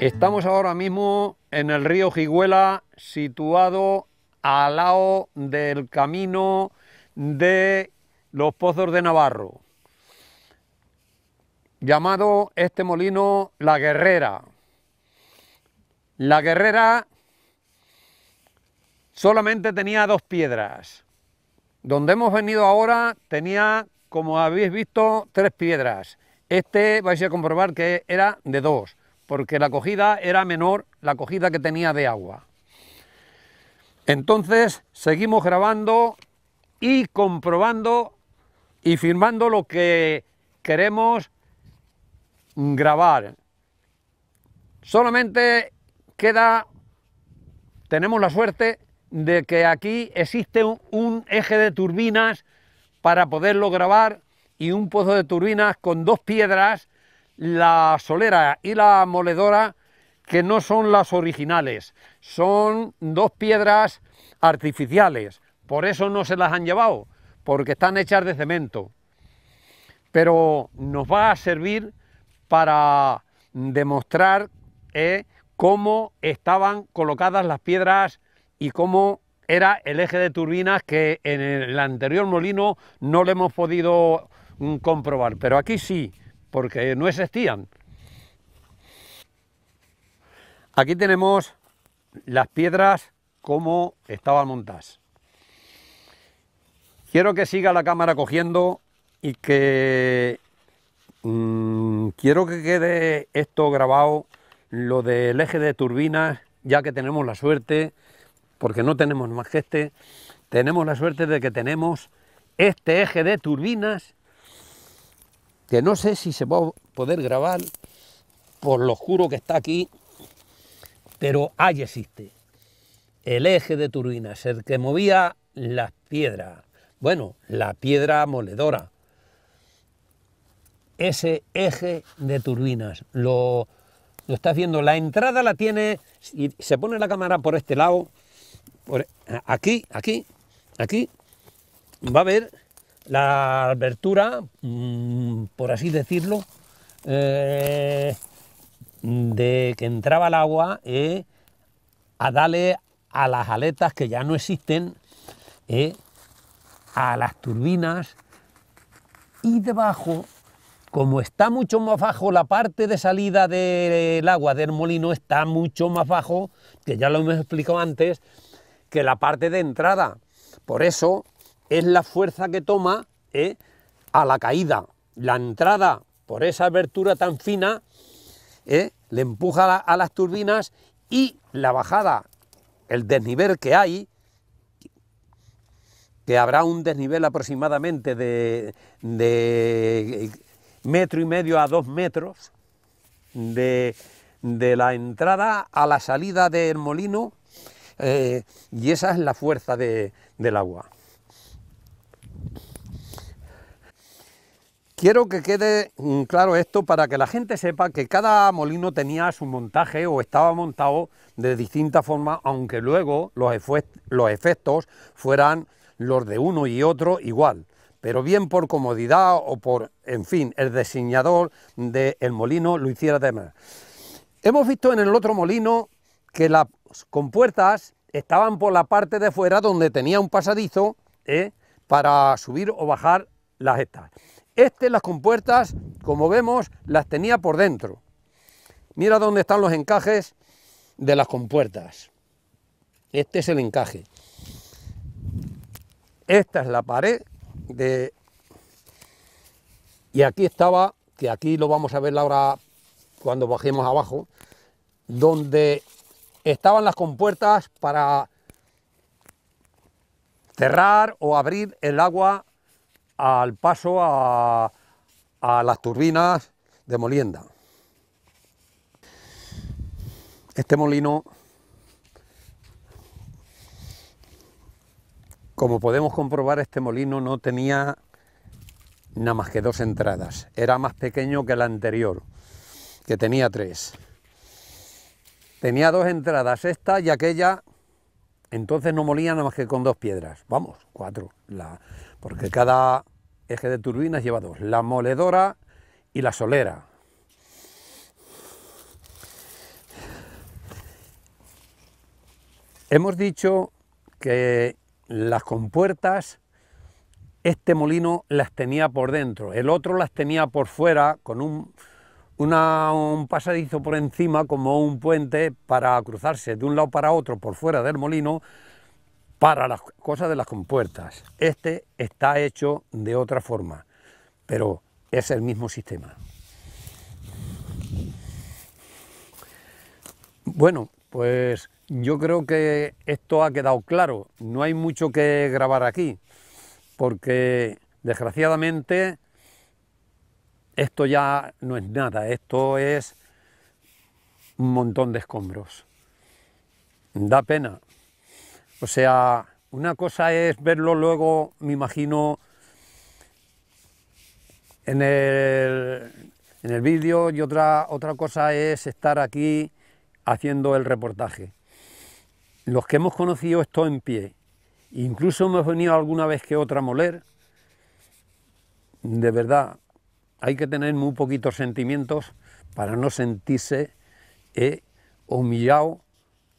Estamos ahora mismo en el río Jiguela, situado al lado del camino de los pozos de Navarro, llamado este molino La Guerrera. La Guerrera solamente tenía dos piedras. Donde hemos venido ahora tenía, como habéis visto, tres piedras. Este vais a comprobar que era de dos porque la acogida era menor, la acogida que tenía de agua. Entonces seguimos grabando y comprobando y firmando lo que queremos grabar. Solamente queda, tenemos la suerte de que aquí existe un, eje de turbinas para poderlo grabar y un pozo de turbinas con dos piedras la solera y la moledora que no son las originales, son dos piedras artificiales, por eso no se las han llevado, porque están hechas de cemento. Pero nos va a servir para demostrar eh, cómo estaban colocadas las piedras y cómo era el eje de turbinas que en el anterior molino no lo hemos podido mm, comprobar, pero aquí sí porque no existían. Aquí tenemos las piedras como estaban montadas. Quiero que siga la cámara cogiendo y que mm, quiero que quede esto grabado, lo del eje de turbinas, ya que tenemos la suerte, porque no tenemos más que este, tenemos la suerte de que tenemos este eje de turbinas que no sé si se va a poder grabar por lo juro que está aquí, pero ahí existe. El eje de turbinas, el que movía las piedras, bueno, la piedra moledora. Ese eje de turbinas, lo, lo estás viendo, la entrada la tiene, y se pone la cámara por este lado, por, aquí, aquí, aquí, va a ver la abertura, mm, por así decirlo, eh, de que entraba el agua eh, a darle a las aletas que ya no existen, eh, a las turbinas y debajo, como está mucho más bajo, la parte de salida del agua del molino está mucho más bajo, que ya lo hemos explicado antes, que la parte de entrada. Por eso es la fuerza que toma ¿eh? a la caída. La entrada por esa abertura tan fina ¿eh? le empuja a, las turbinas y la bajada, el desnivel que hay, que habrá un desnivel aproximadamente de, metro y medio a dos metros de, la entrada a la salida del molino eh, y esa es la fuerza del agua. Quiero que quede mm, claro esto para que la gente sepa que cada molino tenía su montaje o estaba montado de distinta forma, aunque luego los, efectos fueran los de uno y otro igual. Pero bien por comodidad o por, en fin, el diseñador del molino lo hiciera de más. Hemos visto en el otro molino que las compuertas estaban por la parte de fuera donde tenía un pasadizo ¿eh? para subir o bajar las estas. Este las compuertas, como vemos, las tenía por dentro. Mira dónde están los encajes de las compuertas. Este es el encaje. Esta es la pared de... Y aquí estaba, que aquí lo vamos a ver ahora cuando bajemos abajo, donde estaban las compuertas para cerrar o abrir el agua al paso a, las turbinas de molienda. Este molino, como podemos comprobar, este molino no tenía nada más que dos entradas. Era más pequeño que el anterior, que tenía tres. Tenía dos entradas, esta y aquella. Entonces no molía nada más que con dos piedras. Vamos, cuatro. La, porque cada eje de turbinas lleva dos, la moledora y la solera. Hemos dicho que las compuertas, este molino las tenía por dentro, el otro las tenía por fuera con un, un pasadizo por encima como un puente para cruzarse de un lado para otro por fuera del molino para las cosas de las compuertas. Este está hecho de otra forma, pero es el mismo sistema. Bueno, pues yo creo que esto ha quedado claro. No hay mucho que grabar aquí, porque desgraciadamente esto ya no es nada, esto es un montón de escombros. Da pena, o sea, una cosa es verlo luego, me imagino, en el, vídeo y otra, otra cosa es estar aquí haciendo el reportaje. Los que hemos conocido esto en pie, incluso hemos venido alguna vez que otra a moler, de verdad, hay que tener muy poquitos sentimientos para no sentirse eh, humillado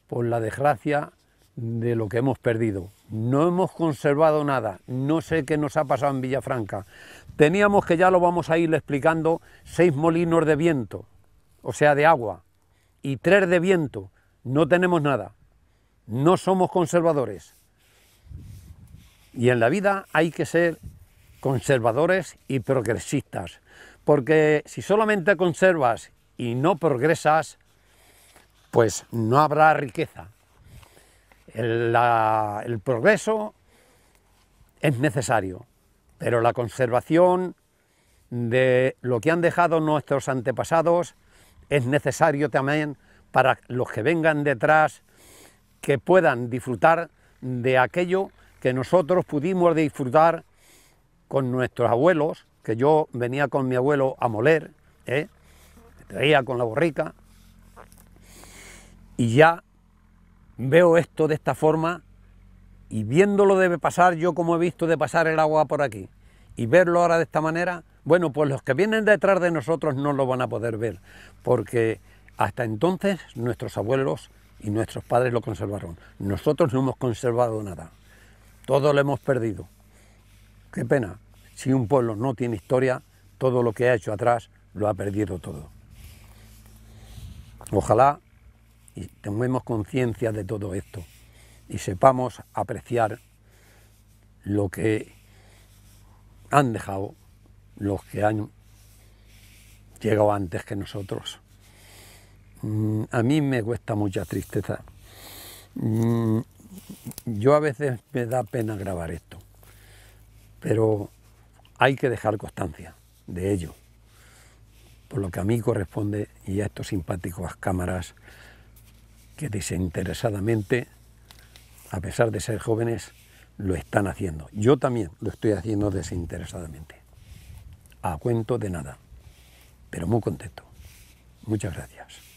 por la desgracia de lo que hemos perdido. No hemos conservado nada, no sé qué nos ha pasado en Villafranca. Teníamos que ya lo vamos a ir explicando, seis molinos de viento, o sea, de agua, y tres de viento. No tenemos nada, no somos conservadores. Y en la vida hay que ser conservadores y progresistas, porque si solamente conservas y no progresas, pues no habrá riqueza. El, progreso es necesario, pero la conservación de lo que han dejado nuestros antepasados es necesario también para los que vengan detrás que puedan disfrutar de aquello que nosotros pudimos disfrutar con nuestros abuelos, que yo venía con mi abuelo a moler, ¿eh? traía con la borrica, y ya veo esto de esta forma y viéndolo debe pasar yo como he visto de pasar el agua por aquí y verlo ahora de esta manera, bueno, pues los que vienen detrás de nosotros no lo van a poder ver, porque hasta entonces nuestros abuelos y nuestros padres lo conservaron. Nosotros no hemos conservado nada, todo lo hemos perdido. Qué pena, si un pueblo no tiene historia, todo lo que ha hecho atrás lo ha perdido todo. Ojalá y tomemos conciencia de todo esto y sepamos apreciar lo que han dejado los que han llegado antes que nosotros. Mm, a mí me cuesta mucha tristeza. Mm, yo a veces me da pena grabar esto, pero hay que dejar constancia de ello, por lo que a mí corresponde y a estos simpáticos cámaras que desinteresadamente, a pesar de ser jóvenes, lo están haciendo. Yo también lo estoy haciendo desinteresadamente, a cuento de nada, pero muy contento. Muchas gracias.